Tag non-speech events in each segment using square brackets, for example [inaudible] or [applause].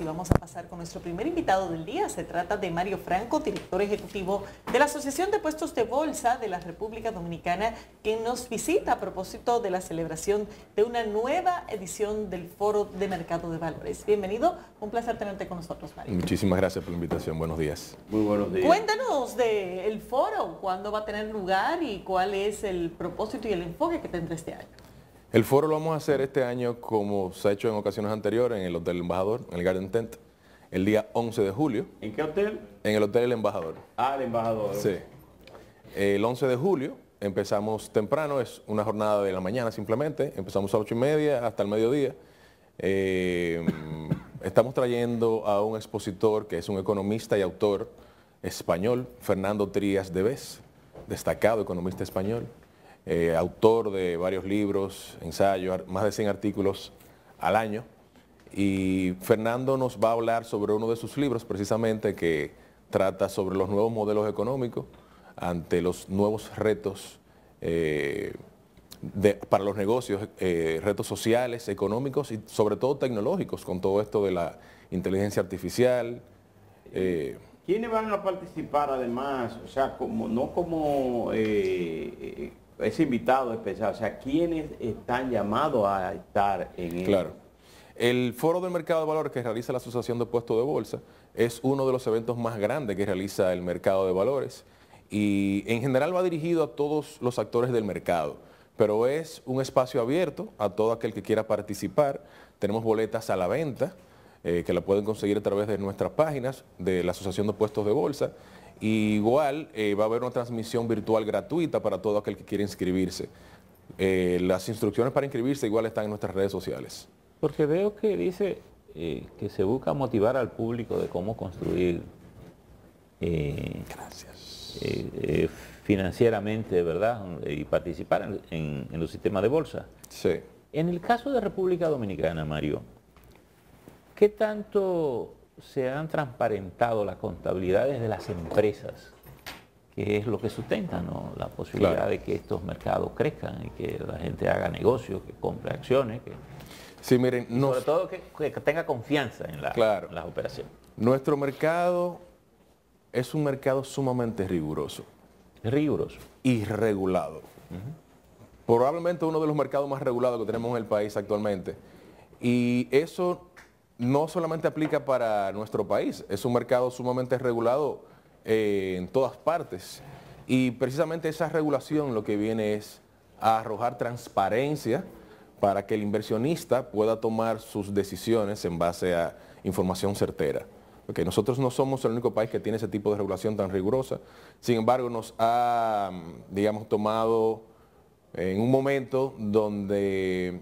y vamos a pasar con nuestro primer invitado del día. Se trata de Mario Franco, director ejecutivo de la Asociación de Puestos de Bolsa de la República Dominicana, quien nos visita a propósito de la celebración de una nueva edición del Foro de Mercado de Valores. Bienvenido, un placer tenerte con nosotros, Mario. Muchísimas gracias por la invitación, buenos días. Muy buenos días. Cuéntanos del foro, cuándo va a tener lugar y cuál es el propósito y el enfoque que tendrá este año. El foro lo vamos a hacer este año como se ha hecho en ocasiones anteriores en el Hotel Embajador, en el Garden Tent, el día 11 de julio. ¿En qué hotel? En el Hotel El Embajador. Ah, El Embajador. Sí. El 11 de julio empezamos temprano, es una jornada de la mañana simplemente, empezamos a las 8 y media hasta el mediodía. Eh, [laughs] estamos trayendo a un expositor que es un economista y autor español, Fernando Trías de Vez, destacado economista español. Eh, autor de varios libros, ensayos, más de 100 artículos al año. Y Fernando nos va a hablar sobre uno de sus libros precisamente que trata sobre los nuevos modelos económicos ante los nuevos retos eh, para los negocios, eh, retos sociales, económicos y sobre todo tecnológicos con todo esto de la inteligencia artificial. ¿Quiénes van a participar además? O sea, como, no como es invitado especial, o sea, ¿quiénes están llamados a estar en Claro. El foro del mercado de valores que realiza la Asociación de Puestos de Bolsa es uno de los eventos más grandes que realiza el mercado de valores y en general va dirigido a todos los actores del mercado, pero es un espacio abierto a todo aquel que quiera participar. Tenemos boletas a la venta eh, que la pueden conseguir a través de nuestras páginas de la Asociación de Puestos de Bolsa igual eh, va a haber una transmisión virtual gratuita para todo aquel que quiera inscribirse. Eh, las instrucciones para inscribirse igual están en nuestras redes sociales. Porque veo que dice eh, que se busca motivar al público de cómo construir Gracias. financieramente, ¿verdad? Y participar en los sistemas de bolsa. Sí. En el caso de República Dominicana, Mario, ¿qué tanto se han transparentado las contabilidades de las empresas, que es lo que sustenta ¿no? la posibilidad de que estos mercados crezcan y que la gente haga negocios, que compre acciones, que, Sí, miren, sobre todo que, tenga confianza en, la, las operaciones. Nuestro mercado es un mercado sumamente riguroso. Riguroso. Y regulado. Probablemente uno de los mercados más regulados que tenemos en el país actualmente. Y eso no solamente aplica para nuestro país, es un mercado sumamente regulado eh, en todas partes. Y precisamente esa regulación lo que viene es a arrojar transparencia para que el inversionista pueda tomar sus decisiones en base a información certera. Porque nosotros no somos el único país que tiene ese tipo de regulación tan rigurosa, sin embargo nos ha, digamos, tomado en un momento donde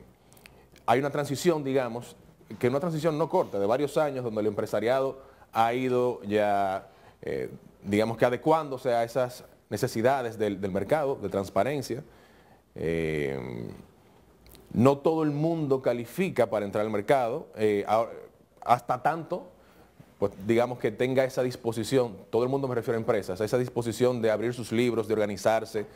hay una transición, digamos, que una transición no corta, de varios años, donde el empresariado ha ido ya, eh, digamos que adecuándose a esas necesidades del, mercado, de transparencia. Eh, no todo el mundo califica para entrar al mercado, eh, hasta tanto, pues digamos que tenga esa disposición, todo el mundo me refiero a empresas, esa disposición de abrir sus libros, de organizarse.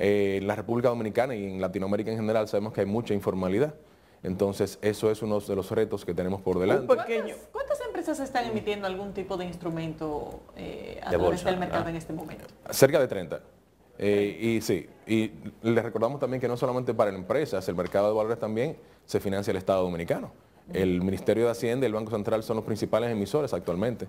en la República Dominicana y en Latinoamérica en general sabemos que hay mucha informalidad. Entonces, eso es uno de los retos que tenemos por delante. ¿Cuántas, empresas están emitiendo algún tipo de instrumento eh, a través del mercado ah. en este momento? Cerca de 30. Eh, y sí, y les recordamos también que no solamente para empresas, el mercado de valores también se financia el Estado Dominicano. El Ministerio de Hacienda y el Banco Central son los principales emisores actualmente.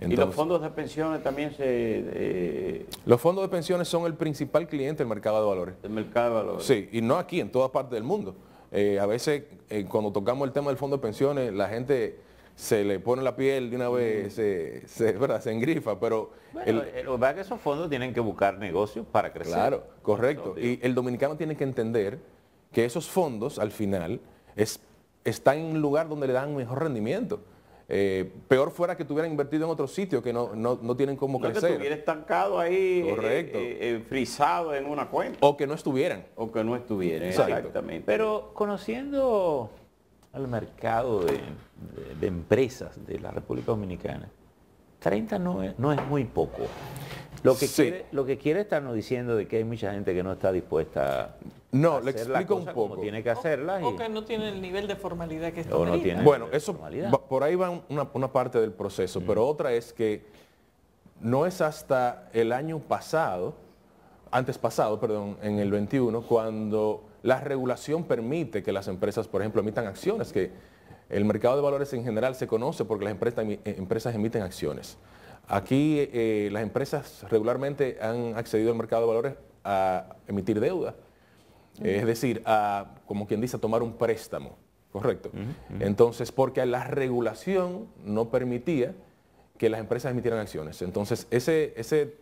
¿Y los fondos de pensiones también se...? Eh, los fondos de pensiones son el principal cliente del mercado de valores. ¿El mercado de valores. Sí, y no aquí, en toda parte del mundo. Eh, a veces eh, cuando tocamos el tema del fondo de pensiones, la gente se le pone la piel de una vez, se, engrifa, pero... Eh, lo que esos fondos tienen que buscar negocios para crecer. Claro, correcto. y el dominicano tiene que entender que esos fondos, al final, están en un lugar donde le dan mejor rendimiento. Eh, peor fuera que tuvieran invertido en otro sitio... que no, no, no tienen cómo crecer. Que estuvieran estancado ahí, eh, Correcto. Eh, frisado en una cuenta. O que no estuvieran. O que no estuvieran, Exacto. exactamente. Pero conociendo al mercado de, empresas de la República Dominicana, 30 no es muy poco. Lo que, quiere, lo que quiere estarnos diciendo de que hay mucha gente que no está dispuesta no, hacer le explico un poco. tiene que hacerla. no tiene el nivel de formalidad que está no tiene Bueno, eso por ahí va una, parte del proceso, pero otra es que no es hasta el año pasado, antes pasado, perdón, en el 21, cuando la regulación permite que las empresas, por ejemplo, emitan acciones, que el mercado de valores en general se conoce porque las eh, empresas emiten acciones. Aquí eh, las empresas regularmente han accedido al mercado de valores a emitir deuda, es decir, a, como quien dice, a tomar un préstamo, ¿correcto? Entonces, porque la regulación no permitía que las empresas emitieran acciones. Entonces, ese, ese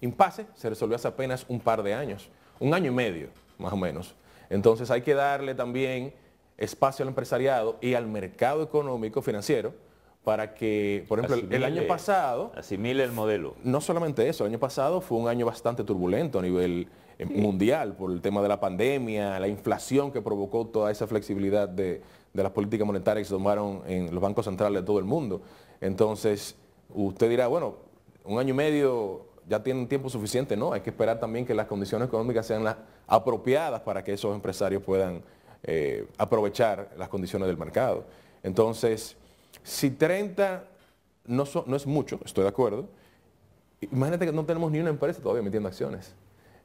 impasse se resolvió hace apenas un par de años, un año y medio, más o menos. Entonces, hay que darle también espacio al empresariado y al mercado económico financiero para que, por ejemplo, el año pasado... Asimile el modelo. No solamente eso, el año pasado fue un año bastante turbulento a nivel eh, mundial por el tema de la pandemia, la inflación que provocó toda esa flexibilidad de, las políticas monetarias que se tomaron en los bancos centrales de todo el mundo. Entonces, usted dirá, bueno, un año y medio ya tienen tiempo suficiente, no, hay que esperar también que las condiciones económicas sean las apropiadas para que esos empresarios puedan eh, aprovechar las condiciones del mercado. Entonces, si 30 no, no es mucho, estoy de acuerdo, imagínate que no tenemos ni una empresa todavía metiendo acciones.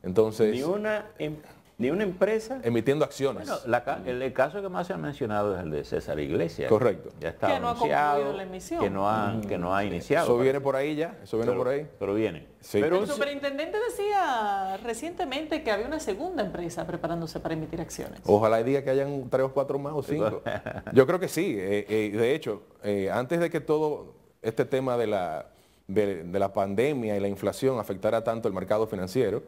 Entonces, ni una, em- ni una empresa. Emitiendo acciones. Bueno, el, caso que más se ha mencionado es el de César Iglesias. Correcto. Ya está que no ha concluido la emisión. Que no ha, mm. iniciado. Eso viene por ahí ya, eso viene por ahí. Pero viene. Pero, el superintendente decía recientemente que había una segunda empresa preparándose para emitir acciones. Ojalá y diga que hayan tres o cuatro más o pues cinco. Yo creo que sí. Eh, eh, de hecho, eh, antes de que todo este tema de la, de la pandemia y la inflación afectara tanto el mercado financiero,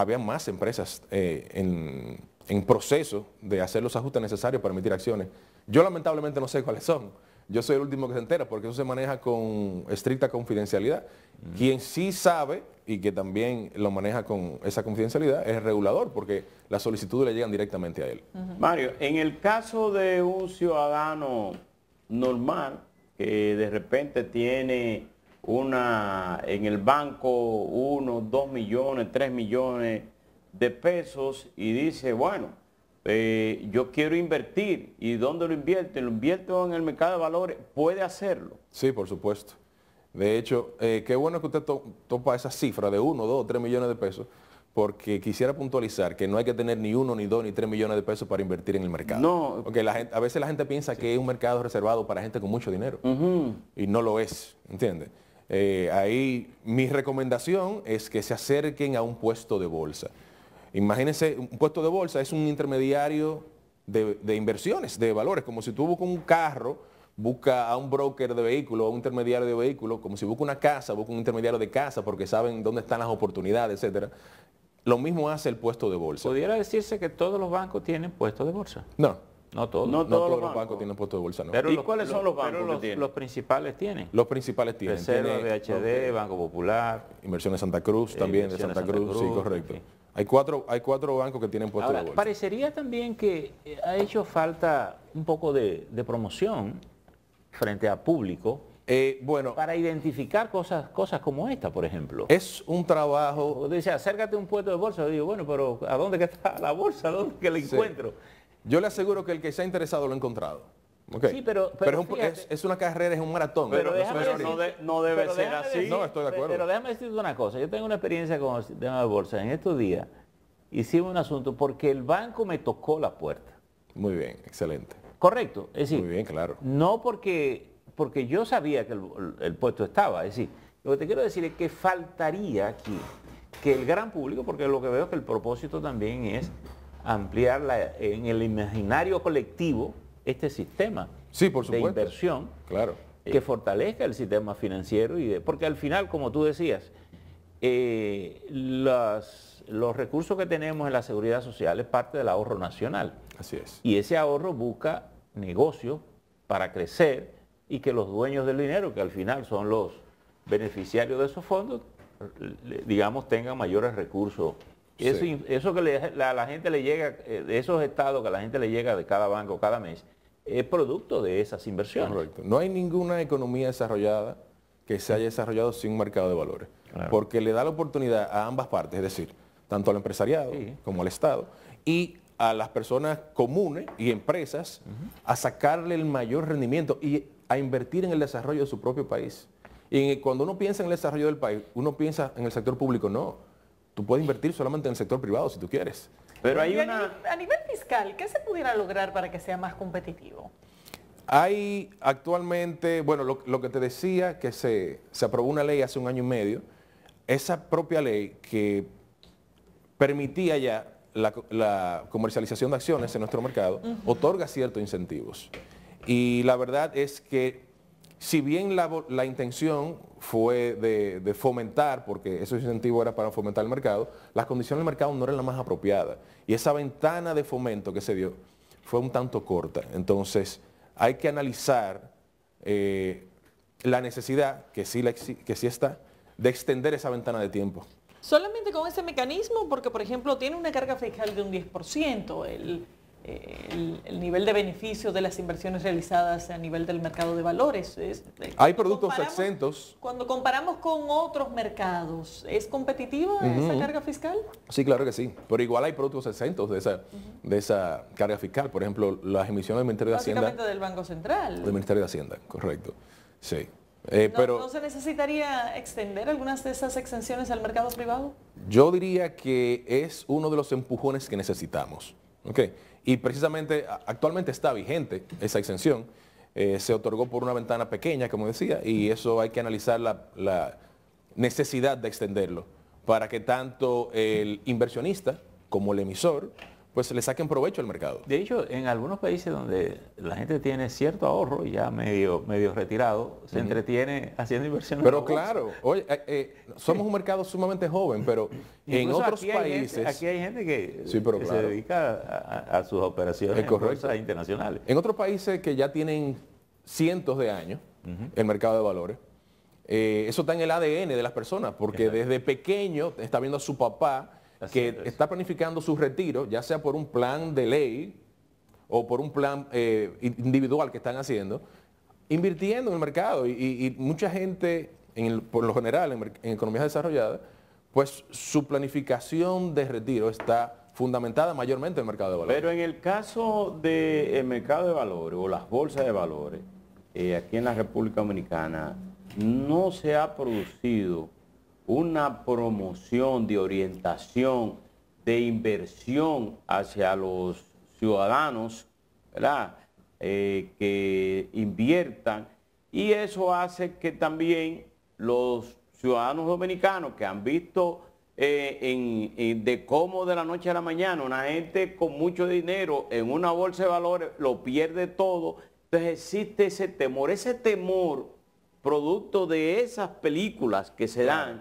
había más empresas eh, en, proceso de hacer los ajustes necesarios para emitir acciones. Yo lamentablemente no sé cuáles son. Yo soy el último que se entera porque eso se maneja con estricta confidencialidad. Quien sí sabe y que también lo maneja con esa confidencialidad es el regulador porque las solicitudes le llegan directamente a él. Mario, en el caso de un ciudadano normal que de repente tiene una, en el banco uno, dos millones, 3 millones de pesos y dice, bueno, eh, yo quiero invertir. ¿Y dónde lo invierte? Lo invierto en el mercado de valores. ¿Puede hacerlo? Sí, por supuesto. De hecho, eh, qué bueno que usted topa esa cifra de 1, 2, 3 millones de pesos, porque quisiera puntualizar que no hay que tener ni uno, ni dos, ni tres millones de pesos para invertir en el mercado. No. Porque la gente, a veces la gente piensa que es un mercado reservado para gente con mucho dinero. Y no lo es, ¿entiendes? Eh, ahí mi recomendación es que se acerquen a un puesto de bolsa. Imagínense, un puesto de bolsa es un intermediario de, inversiones, de valores, como si tú buscas un carro, busca a un broker de vehículos, a un intermediario de vehículos, como si busca una casa, busca un intermediario de casa porque saben dónde están las oportunidades, etc. Lo mismo hace el puesto de bolsa. ¿Pudiera decirse que todos los bancos tienen puestos de bolsa? No, no todos. los bancos, tienen puestos de bolsa, Pero ¿Y cuáles son los bancos los, tienen? los, principales tienen. Los principales tienen. Reserva, BHD, Banco Popular. Inversiones Santa Cruz eh, también, de Santa, Cruz, sí, correcto. Hay cuatro, hay cuatro bancos que tienen puestos de bolsa. Parecería también que eh, ha hecho falta un poco de, promoción frente al público. Eh, bueno, para identificar cosas, cosas como esta, por ejemplo. Es un trabajo... Dice, acércate a un puesto de bolsa. digo, bueno, pero ¿a dónde está la bolsa? dónde que la encuentro? Yo le aseguro que el que se ha interesado lo ha encontrado. Sí, pero, es, una carrera, es un maratón. Pero, no, debe ser así. no, estoy de acuerdo. Pero déjame decirte una cosa. Yo tengo una experiencia con el sistema de bolsa. En estos días hicimos un asunto porque el banco me tocó la puerta. Muy bien, excelente. Correcto. Es decir, Muy bien, claro. No porque, porque yo sabía que el, el puesto estaba. Es decir, lo que te quiero decir es que faltaría aquí que el gran público, porque lo que veo es que el propósito también es ampliar en el imaginario colectivo este sistema sí, por de inversión claro. que eh. fortalezca el sistema financiero, y porque al final, como tú decías, eh, los recursos que tenemos en la seguridad social es parte del ahorro nacional. Así es. Y ese ahorro busca negocio para crecer y que los dueños del dinero, que al final son los beneficiarios de esos fondos, digamos, tengan mayores recursos eso, que a la, gente le llega, eh, esos estados que a la gente le llega de cada banco cada mes, es producto de esas inversiones. Correcto. No hay ninguna economía desarrollada que se haya desarrollado sin un mercado de valores, porque le da la oportunidad a ambas partes, es decir, tanto al empresariado como al Estado, y a las personas comunes y empresas a sacarle el mayor rendimiento y a invertir en el desarrollo de su propio país. Y cuando uno piensa en el desarrollo del país, uno piensa en el sector público, no. Tú puedes invertir solamente en el sector privado si tú quieres. Pero hay una... a, nivel, fiscal, ¿qué se pudiera lograr para que sea más competitivo? Hay actualmente, bueno, lo, que te decía, que se, aprobó una ley hace un año y medio, esa propia ley que permitía ya la, comercialización de acciones en nuestro mercado, otorga ciertos incentivos. Y la verdad es que si bien la, intención fue de, fomentar, porque ese incentivo era para fomentar el mercado, las condiciones del mercado no eran las más apropiadas. Y esa ventana de fomento que se dio fue un tanto corta. Entonces, hay que analizar eh, la necesidad, que sí, que sí está, de extender esa ventana de tiempo. Solamente con ese mecanismo, porque por ejemplo tiene una carga fiscal de un 10%, el, eh, el, nivel de beneficio de las inversiones realizadas a nivel del mercado de valores. Hay productos exentos. Cuando comparamos con otros mercados, ¿es competitiva esa carga fiscal? Sí, claro que sí, pero igual hay productos exentos de esa, de esa carga fiscal. Por ejemplo, las emisiones del Ministerio de Hacienda. del Banco Central. Del Ministerio de Hacienda, correcto. Sí. Eh, pero, ¿No se necesitaría extender algunas de esas exenciones al mercado privado? Yo diría que es uno de los empujones que necesitamos. Okay y precisamente actualmente está vigente esa exención. Eh, se otorgó por una ventana pequeña, como decía, y eso hay que analizar la, la necesidad de extenderlo para que tanto el inversionista como el emisor pues le saquen provecho al mercado. De hecho, en algunos países donde la gente tiene cierto ahorro, y ya medio, medio retirado, se entretiene haciendo inversiones. Pero [laughs] claro, oye, eh, eh, somos un mercado sumamente joven, pero en otros países... aquí hay gente que, se dedica a, sus operaciones internacionales. En otros países que ya tienen cientos de años el mercado de valores, eh, eso está en el ADN de las personas, porque desde pequeño está viendo a su papá que está planificando su retiro, ya sea por un plan de ley o por un plan eh, individual que están haciendo, invirtiendo en el mercado. Y, mucha gente, por lo general, en, economías desarrolladas, pues su planificación de retiro está fundamentada mayormente en el mercado de valores. Pero en el caso del mercado de valores o las bolsas de valores, eh, aquí en la República Dominicana, no se ha producido una promoción de orientación, de inversión hacia los ciudadanos, ¿verdad? Eh, que inviertan y eso hace que también los ciudadanos dominicanos que han visto eh, de cómo de la noche a la mañana una gente con mucho dinero en una bolsa de valores lo pierde todo, entonces existe ese temor, ese temor producto de esas películas que se dan,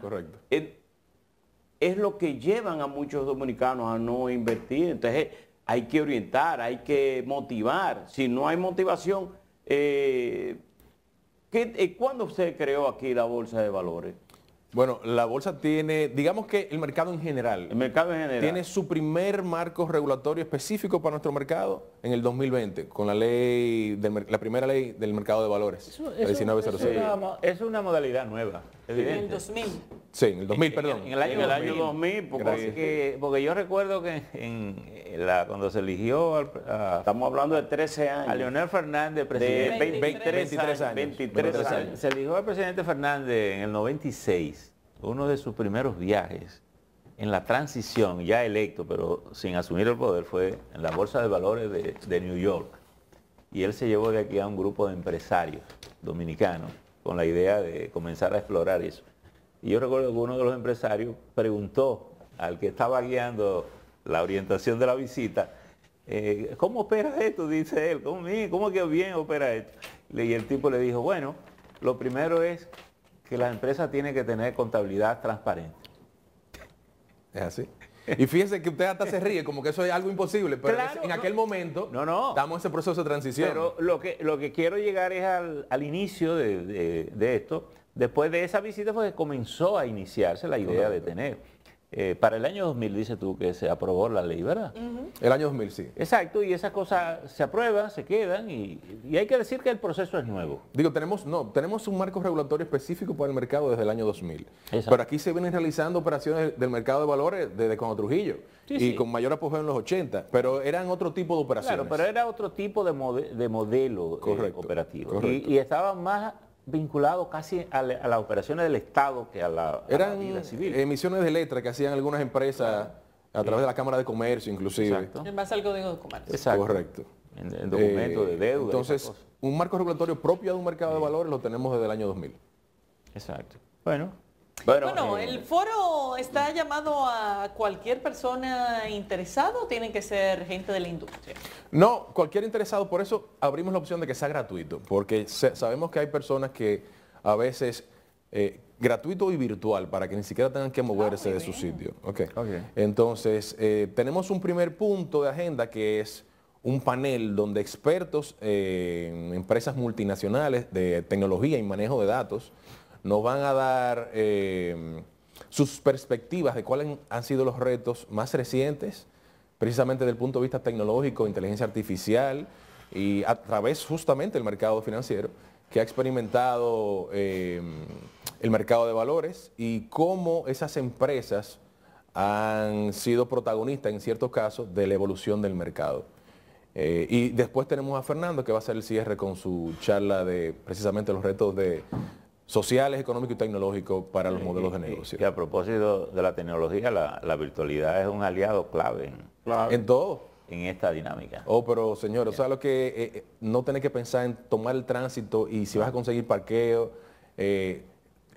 Es, lo que llevan a muchos dominicanos a no invertir. Entonces hay que orientar, hay que motivar. Si no hay motivación, eh, ¿qué, eh, ¿cuándo se creó aquí la Bolsa de Valores? Bueno, la bolsa tiene, digamos que el mercado en general. El mercado en general. Tiene su primer marco regulatorio específico para nuestro mercado en el 2020 con la ley del, la primera ley del mercado de valores, 1906. Es una, es una modalidad nueva, evidente. En el 2000. Sí, en el 2000, perdón. En, el año, 2000, porque, porque, yo recuerdo que en la, cuando se eligió, a, estamos hablando de 13 años, a Leonel Fernández, presidente, de 23, años, 23 años. Se eligió al presidente Fernández en el 96, uno de sus primeros viajes en la transición, ya electo, pero sin asumir el poder, fue en la Bolsa de Valores de, New York. Y él se llevó de aquí a un grupo de empresarios dominicanos con la idea de comenzar a explorar eso. Y yo recuerdo que uno de los empresarios preguntó al que estaba guiando la orientación de la visita, eh, ¿cómo opera esto? Dice él, ¿cómo, cómo que bien opera esto? Y el tipo le dijo, bueno, lo primero es que la empresa tiene que tener contabilidad transparente. Es así. Y fíjense que usted hasta se ríe, como que eso es algo imposible, pero en aquel momento no, estamos en ese proceso de transición. Pero lo que, lo que quiero llegar es al, inicio de, esto. Después de esa visita fue que comenzó a iniciarse la idea de tener eh, para el año 2000, dice tú, que se aprobó la ley, ¿verdad? El año 2000, sí. Exacto, y esas cosas se aprueban, se quedan, y, hay que decir que el proceso es nuevo. Digo, tenemos, no, tenemos un marco regulatorio específico para el mercado desde el año 2000. Pero aquí se vienen realizando operaciones del mercado de valores desde cuando Trujillo, y con mayor apogeo en los 80, pero eran otro tipo de operaciones. Claro, pero era otro tipo de, modelo eh, operativo. Y, y estaban más vinculado casi a, las operaciones del Estado que a la, vida civil. emisiones eh, de letra que hacían algunas empresas a través de la Cámara de Comercio inclusive. Exacto. En base al Código de Comercio. Exacto. Correcto. En, documentos eh, de deuda. Entonces, un marco regulatorio propio de un mercado de valores lo tenemos desde el año 2000. Exacto. Bueno, bueno, el foro está llamado a cualquier persona interesada o tienen que ser gente de la industria. No, cualquier interesado, por eso abrimos la opción de que sea gratuito, porque sabemos que hay personas que a veces eh, gratuito y virtual para que ni siquiera tengan que ah, moverse de su sitio. Okay. Entonces, eh, tenemos un primer punto de agenda que es un panel donde expertos eh, empresas multinacionales de tecnología y manejo de datos nos van a dar em, sus perspectivas de cuáles han sido los retos más recientes, precisamente desde el punto de vista tecnológico, inteligencia artificial y a través justamente del mercado financiero que ha experimentado em, el mercado de valores y cómo esas empresas han sido protagonistas en ciertos casos de la evolución del mercado. Eh, y después tenemos a Fernando que va a hacer el cierre con su charla de precisamente los retos de, sociales, económicos y tecnológicos para los modelos de negocio. Y, a propósito de la tecnología, la, virtualidad es un aliado clave en, todo en esta dinámica. Oh, pero señor, o sea, lo que eh, eh, no tenés que pensar en tomar el tránsito y si vas a conseguir parqueo, eh,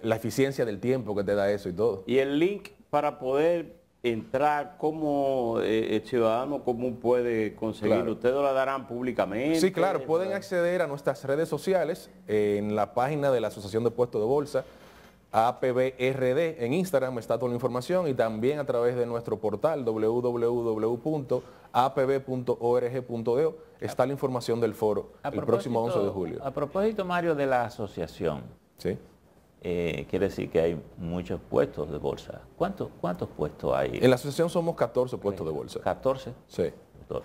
la eficiencia del tiempo que te da eso y todo. Y el link para poder entrar, como eh, eh, ciudadano común puede conseguir? ¿Ustedes lo darán públicamente? Sí, claro, pueden acceder a nuestras redes sociales en la página de la Asociación de Puestos de Bolsa, APBRD, en Instagram está toda la información y también a través de nuestro portal www.apb.org.do está la información del foro el próximo 11 de julio. A propósito, Mario, de la asociación. Sí. Eh, quiere decir que hay muchos puestos de bolsa. ¿Cuántos, cuántos puestos hay? En la asociación somos 14 puestos de bolsa. ¿14? Sí.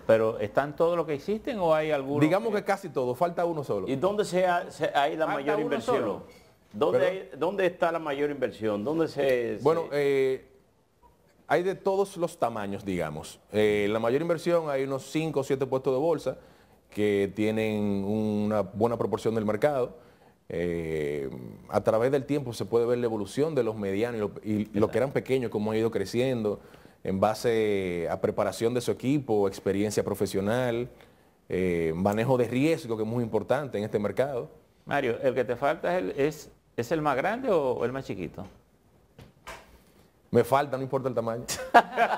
Pero ¿están todos los que existen o hay algunos? Digamos que, casi todos, falta uno solo. ¿Y dónde se, hay la mayor inversión? ¿Dónde, está la mayor inversión? ¿Dónde se...? Bueno, eh, hay de todos los tamaños, digamos. Eh, la mayor inversión hay unos 5 o 7 puestos de bolsa que tienen una buena proporción del mercado eh, a través del tiempo se puede ver la evolución de los medianos y, lo, los que eran pequeños, cómo han ido creciendo en base a preparación de su equipo, experiencia profesional, eh, manejo de riesgo, que es muy importante en este mercado. Mario, ¿el que te falta es, es el más grande o el más chiquito? Me falta, no importa el tamaño.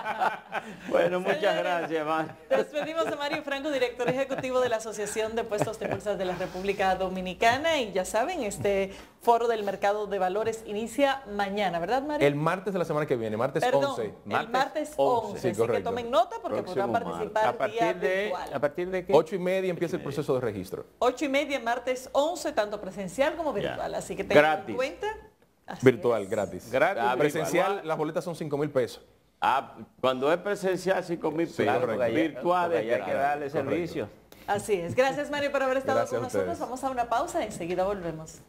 [laughs] bueno, muchas gracias, Mario. Despedimos a Mario Franco, director ejecutivo de la Asociación de Puestos de Bolsas de la República Dominicana. Y ya saben, este foro del mercado de valores inicia mañana, ¿verdad, Mario? El martes de la semana que viene, martes 11. el martes 11. así que tomen nota porque podrán participar a partir de, ¿A partir de qué? 8 y media empieza el proceso de registro. 8 y media, martes 11, tanto presencial como virtual. Así que tengan en cuenta virtual, gratis. Ah, presencial, las boletas son 5 mil pesos. Ah, cuando es presencial, 5 mil pesos. Claro, virtual, hay que darle servicio. Así es. Gracias, Mario, por haber estado con nosotros. Vamos a una pausa y enseguida volvemos.